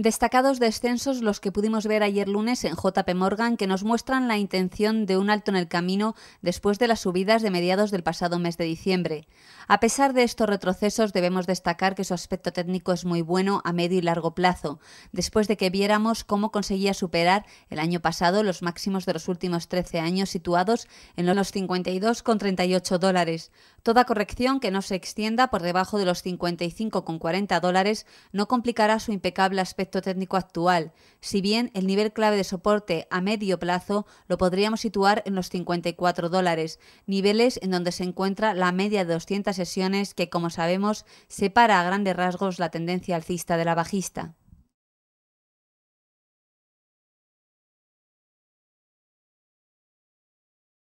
Destacados descensos los que pudimos ver ayer lunes en JP Morgan que nos muestran la intención de un alto en el camino después de las subidas de mediados del pasado mes de diciembre. A pesar de estos retrocesos debemos destacar que su aspecto técnico es muy bueno a medio y largo plazo, después de que viéramos cómo conseguía superar el año pasado los máximos de los últimos 13 años situados en los 52,38 dólares. Toda corrección que no se extienda por debajo de los 55,40 dólares no complicará su impecable aspecto técnico actual, si bien el nivel clave de soporte a medio plazo lo podríamos situar en los 54 dólares, niveles en donde se encuentra la media de 200 sesiones que, como sabemos, separa a grandes rasgos la tendencia alcista de la bajista.